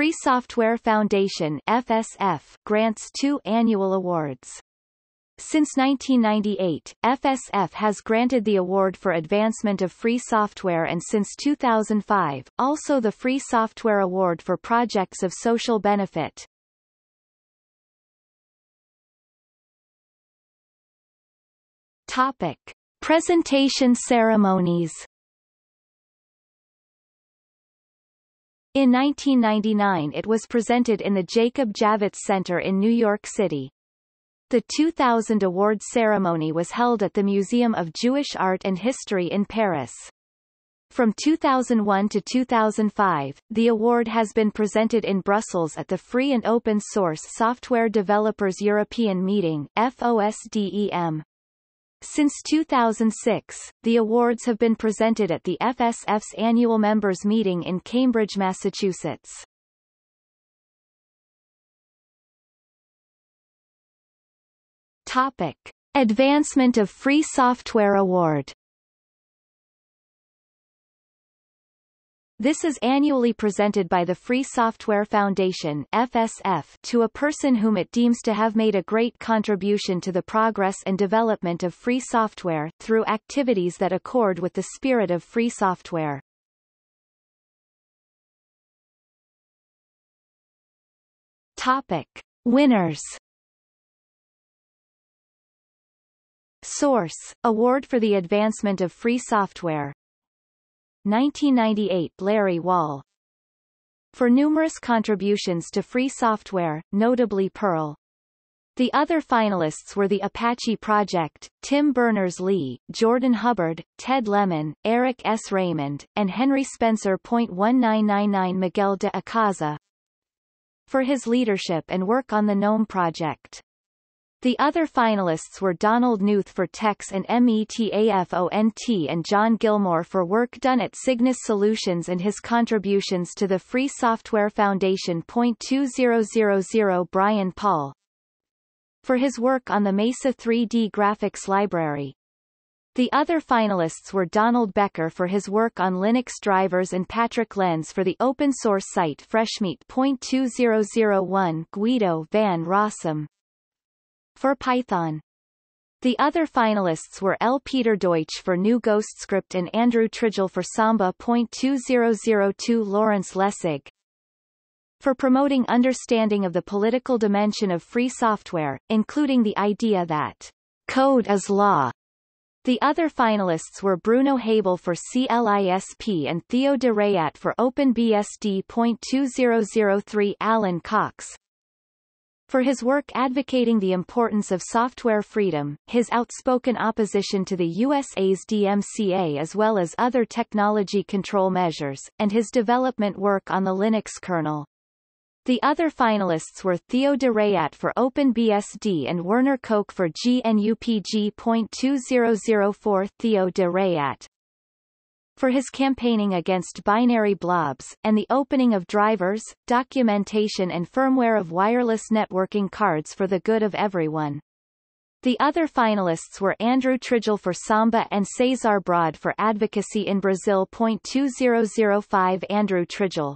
Free Software Foundation FSF grants two annual awards. Since 1998, FSF has granted the award for advancement of free software and since 2005, also the Free Software Award for projects of social benefit. Topic: Presentation ceremonies In 1999 it was presented in the Jacob Javits Center in New York City. The 2000 award ceremony was held at the Museum of Jewish Art and History in Paris. From 2001 to 2005, the award has been presented in Brussels at the Free and Open Source Software Developers European Meeting FOSDEM. Since 2006, the awards have been presented at the FSF's annual members meeting in Cambridge, Massachusetts. Topic: Advancement of Free Software Award This is annually presented by the Free Software Foundation FSF to a person whom it deems to have made a great contribution to the progress and development of free software, through activities that accord with the spirit of free software. Topic. Winners Source, Award for the Advancement of Free Software 1998 Larry Wall for numerous contributions to free software, notably Perl. The other finalists were the Apache Project, Tim Berners-Lee, Jordan Hubbard, Ted Lemon, Eric S. Raymond, and Henry Spencer. 1999 Miguel de Acaza for his leadership and work on the GNOME project. The other finalists were Donald Knuth for TEX and METAFONT and John Gilmore for work done at Cygnus Solutions and his contributions to the Free Software Foundation. 2000 Brian Paul for his work on the Mesa 3D graphics library. The other finalists were Donald Becker for his work on Linux drivers and Patrick Lenz for the open source site Freshmeat.2001 Guido van Rossum for Python. The other finalists were L. Peter Deutsch for New GhostScript and Andrew Trigel for Samba.2002 Lawrence Lessig. For promoting understanding of the political dimension of free software, including the idea that code is law. The other finalists were Bruno Habel for CLISP and Theo de Rayat for OpenBSD.2003 Alan Cox, for his work advocating the importance of software freedom, his outspoken opposition to the USA's DMCA as well as other technology control measures, and his development work on the Linux kernel. The other finalists were Theo de Rayat for OpenBSD and Werner Koch for GNUPG.2004 Theo de Rayat, for his campaigning against binary blobs, and the opening of drivers, documentation and firmware of wireless networking cards for the good of everyone. The other finalists were Andrew Trigel for Samba and Cesar Broad for Advocacy in Brazil. 2005 Andrew Trigel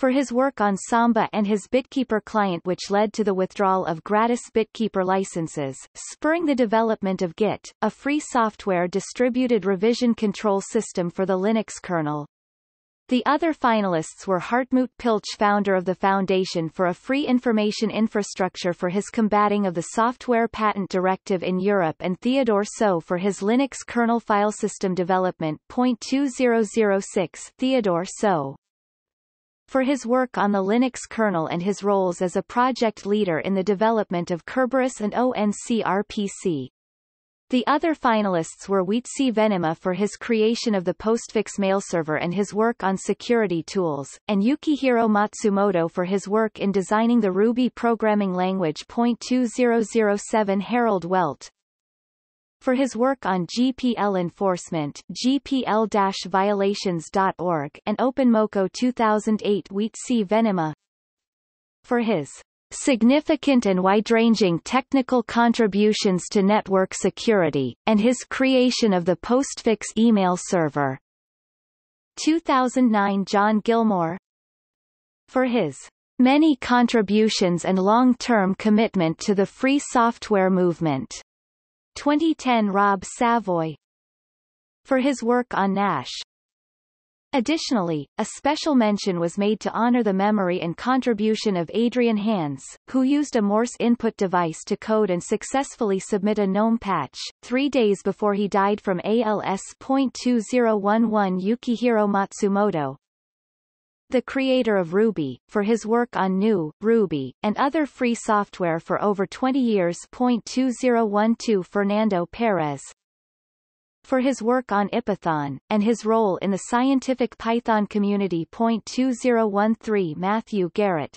for his work on Samba and his BitKeeper client which led to the withdrawal of gratis BitKeeper licenses, spurring the development of Git, a free software distributed revision control system for the Linux kernel. The other finalists were Hartmut Pilch founder of the Foundation for a Free Information Infrastructure for his combating of the Software Patent Directive in Europe and Theodore So for his Linux kernel file system development. 2006 Theodore So for his work on the Linux kernel and his roles as a project leader in the development of Kerberos and ONCRPC. The other finalists were Wheatsy Venema for his creation of the postfix mail server and his work on security tools, and Yukihiro Matsumoto for his work in designing the Ruby programming language. 2007 Harold Welt, for his work on GPL enforcement gpl-violations.org and OpenMoco 2008 Wheatsea Venema for his significant and wide-ranging technical contributions to network security, and his creation of the postfix email server. 2009 John Gilmore For his many contributions and long-term commitment to the free software movement. 2010 Rob Savoy for his work on Nash. Additionally, a special mention was made to honor the memory and contribution of Adrian Hans, who used a Morse input device to code and successfully submit a GNOME patch, three days before he died from ALS.2011 Yukihiro Matsumoto, the creator of Ruby, for his work on New Ruby, and other free software for over 20 years. 2012 Fernando Perez, for his work on IPython, and his role in the scientific Python community. 2013 Matthew Garrett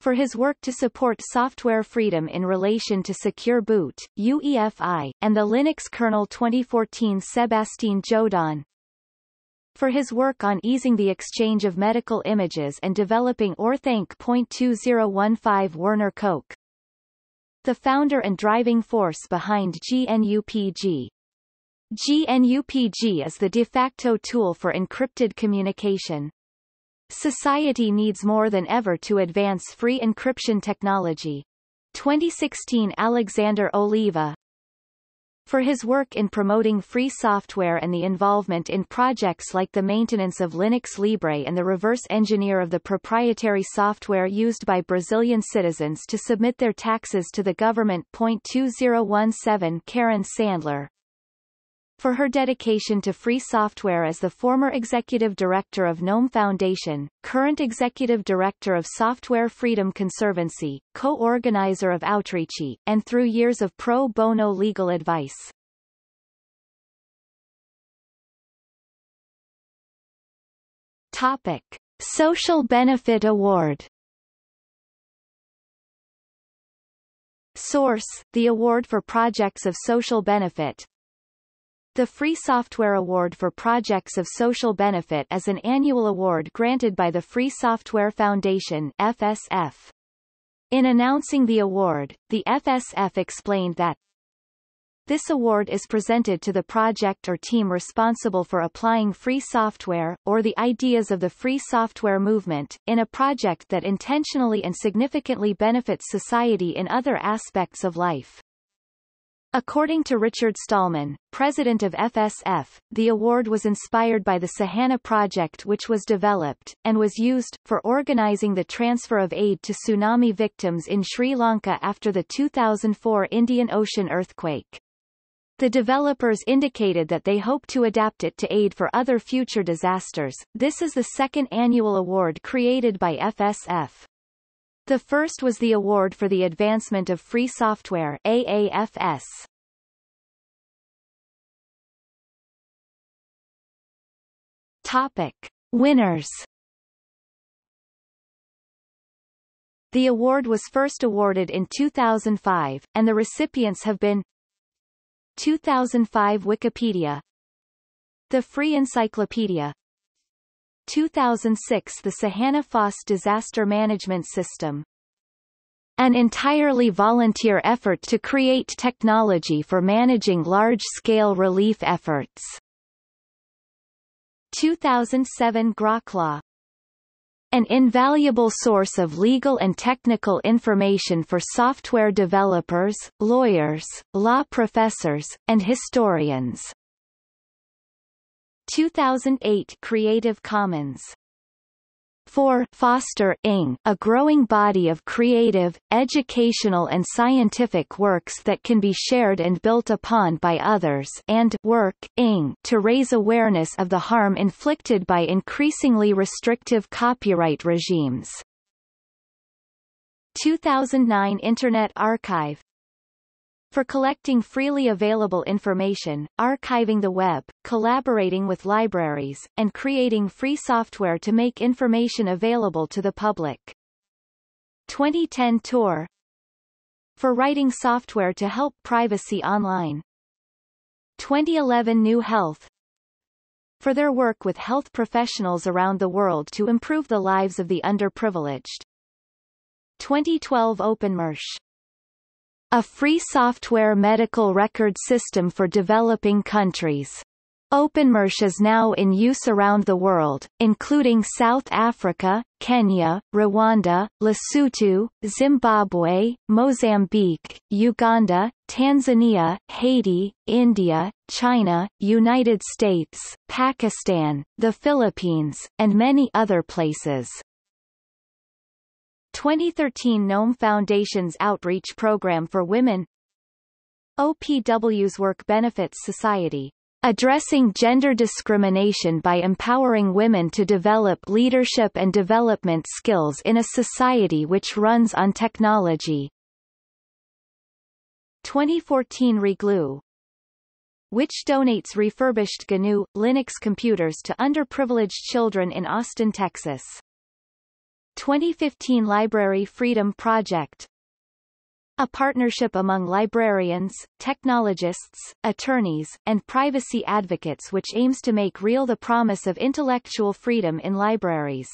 for his work to support software freedom in relation to Secure Boot, UEFI, and the Linux kernel 2014 Sebastien Jodon for his work on easing the exchange of medical images and developing Orthanc.2015 Werner Koch. The founder and driving force behind GNUPG. GNUPG is the de facto tool for encrypted communication. Society needs more than ever to advance free encryption technology. 2016 Alexander Oliva, for his work in promoting free software and the involvement in projects like the maintenance of Linux Libre and the reverse engineer of the proprietary software used by Brazilian citizens to submit their taxes to the government. 2017 Karen Sandler for her dedication to free software as the former executive director of GNOME Foundation, current executive director of Software Freedom Conservancy, co-organizer of Outreachy, and through years of pro bono legal advice. Topic. Social Benefit Award Source, the award for projects of social benefit, the Free Software Award for Projects of Social Benefit is an annual award granted by the Free Software Foundation FSF. In announcing the award, the FSF explained that this award is presented to the project or team responsible for applying free software, or the ideas of the free software movement, in a project that intentionally and significantly benefits society in other aspects of life. According to Richard Stallman, president of FSF, the award was inspired by the Sahana Project which was developed, and was used, for organizing the transfer of aid to tsunami victims in Sri Lanka after the 2004 Indian Ocean earthquake. The developers indicated that they hope to adapt it to aid for other future disasters. This is the second annual award created by FSF. The first was the Award for the Advancement of Free Software AAFS. Topic. Winners The award was first awarded in 2005, and the recipients have been 2005 Wikipedia The Free Encyclopedia 2006 The Sahana-Foss Disaster Management System an entirely volunteer effort to create technology for managing large-scale relief efforts. 2007 Groclaw an invaluable source of legal and technical information for software developers, lawyers, law professors, and historians. 2008 Creative Commons 4. Foster Ing, a growing body of creative, educational and scientific works that can be shared and built upon by others and work Ing, to raise awareness of the harm inflicted by increasingly restrictive copyright regimes. 2009 Internet Archive for collecting freely available information, archiving the web, collaborating with libraries, and creating free software to make information available to the public. 2010 Tour. For writing software to help privacy online. 2011 New Health For their work with health professionals around the world to improve the lives of the underprivileged. 2012 OpenMersh a free software medical record system for developing countries. OpenMersh is now in use around the world, including South Africa, Kenya, Rwanda, Lesotho, Zimbabwe, Mozambique, Uganda, Tanzania, Haiti, India, China, United States, Pakistan, the Philippines, and many other places. 2013 Gnome Foundation's Outreach Program for Women OPW's Work Benefits Society addressing gender discrimination by empowering women to develop leadership and development skills in a society which runs on technology. 2014 Reglu, which donates refurbished GNU, Linux computers to underprivileged children in Austin, Texas. 2015 Library Freedom Project a partnership among librarians, technologists, attorneys, and privacy advocates which aims to make real the promise of intellectual freedom in libraries.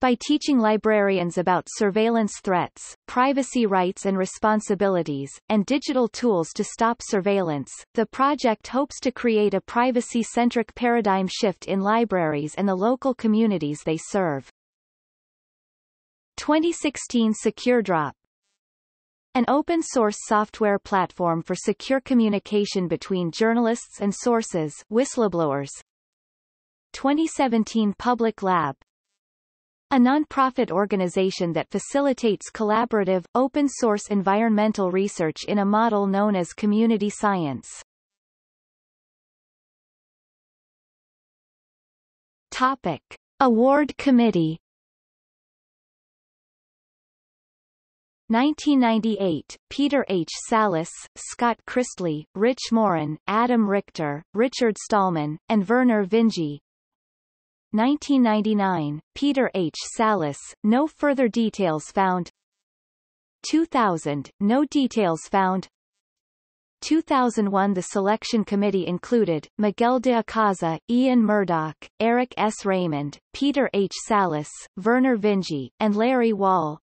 By teaching librarians about surveillance threats, privacy rights and responsibilities, and digital tools to stop surveillance, the project hopes to create a privacy-centric paradigm shift in libraries and the local communities they serve. 2016 SecureDrop an open-source software platform for secure communication between journalists and sources whistleblowers. 2017 Public Lab a nonprofit organization that facilitates collaborative, open-source environmental research in a model known as community science. Topic. Award Committee 1998, Peter H. Salas, Scott Christley, Rich Morin, Adam Richter, Richard Stallman, and Werner Vinge. 1999, Peter H. Salas, no further details found. 2000, no details found. 2001 The selection committee included, Miguel de Acaza, Ian Murdoch, Eric S. Raymond, Peter H. Salas, Werner Vinge, and Larry Wall.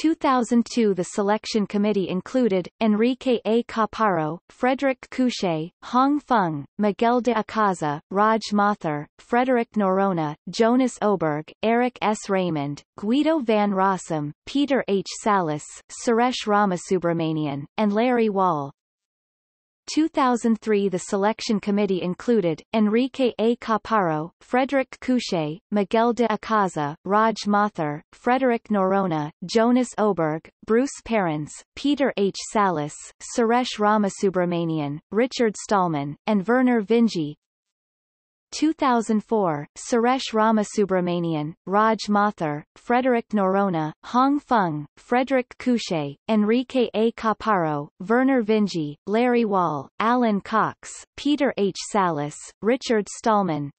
2002 The selection committee included, Enrique A. Caparo, Frederick Couche, Hong Fung, Miguel de Acaza, Raj Mathur, Frederick Norona, Jonas Oberg, Eric S. Raymond, Guido van Rossum, Peter H. Salas, Suresh Ramasubramanian, and Larry Wall. 2003 The selection committee included, Enrique A. Caparo, Frederick Couche, Miguel de Acaza, Raj Mathur, Frederick Norona, Jonas Oberg, Bruce Perrins, Peter H. Salas, Suresh Ramasubramanian, Richard Stallman, and Werner Vinge. 2004, Suresh Ramasubramanian, Raj Mathur, Frederick Norona, Hong Fung, Frederick Couche, Enrique A. Caparo, Werner Vinge, Larry Wall, Alan Cox, Peter H. Salas, Richard Stallman,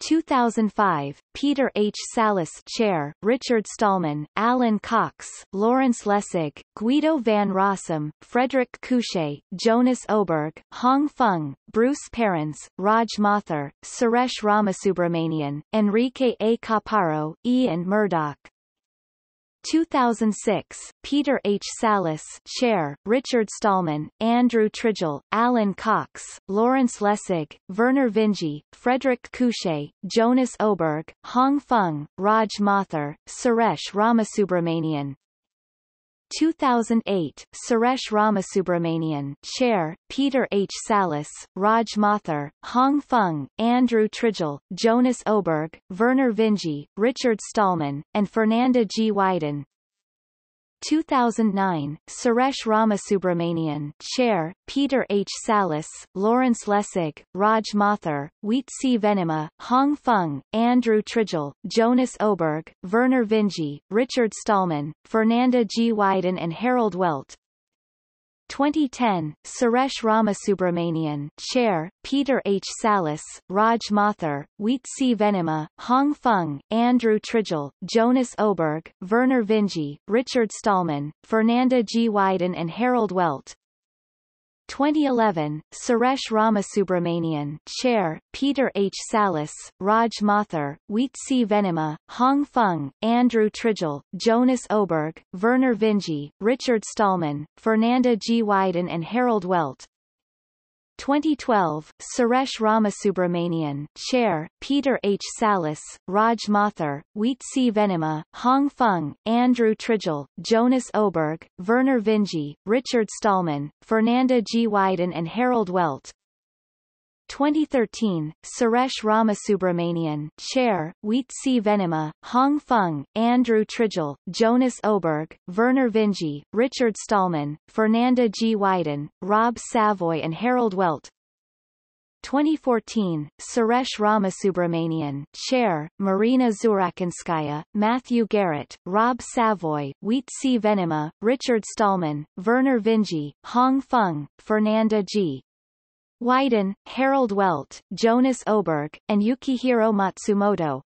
2005, Peter H. Salas Chair, Richard Stallman, Alan Cox, Lawrence Lessig, Guido van Rossum, Frederick Couchet, Jonas Oberg, Hong Feng, Bruce Parents, Raj Mathur, Suresh Ramasubramanian, Enrique A. Caparo, E. and Murdoch, 2006, Peter H. Salas Chair, Richard Stallman, Andrew Trigel, Alan Cox, Lawrence Lessig, Werner Vinge, Frederick Couche, Jonas Oberg, Hong Fung, Raj Mathur, Suresh Ramasubramanian, 2008, Suresh Ramasubramanian, Chair, Peter H. Salas, Raj Mathur, Hong Feng, Andrew Trigel, Jonas Oberg, Werner Vinge, Richard Stallman, and Fernanda G. Wyden, 2009, Suresh Ramasubramanian, Chair, Peter H. Salas, Lawrence Lessig, Raj Mathur, Wheat C. Venema, Hong Fung, Andrew Trigel, Jonas Oberg, Werner Vinge, Richard Stallman, Fernanda G. Wyden and Harold Welt, 2010, Suresh Ramasubramanian, Chair, Peter H. Salas, Raj Mathur, Wheat C. Venema, Hong Feng, Andrew Trigel, Jonas Oberg, Werner Vinge, Richard Stallman, Fernanda G. Wyden and Harold Welt, 2011, Suresh Ramasubramanian Chair, Peter H. Salas, Raj Mathur, C. Venema, Hong Fung, Andrew Trigel, Jonas Oberg, Werner Vinge, Richard Stallman, Fernanda G. Wyden and Harold Welt, 2012, Suresh Ramasubramanian, Chair, Peter H. Salas, Raj Mathur, C. Venema, Hong Fung, Andrew Trigel, Jonas Oberg, Werner Vinge, Richard Stallman, Fernanda G. Wyden and Harold Welt, 2013, Suresh Ramasubramanian, Chair, Wheat C. Venema, Hong Feng, Andrew Trigel, Jonas Oberg, Werner Vinge, Richard Stallman, Fernanda G. Wyden, Rob Savoy and Harold Welt. 2014, Suresh Ramasubramanian, Chair, Marina Zurakinskaya, Matthew Garrett, Rob Savoy, Wheat C. Venema, Richard Stallman, Werner Vinge, Hong Feng, Fernanda G. Wyden, Harold Welt, Jonas Oberg, and Yukihiro Matsumoto.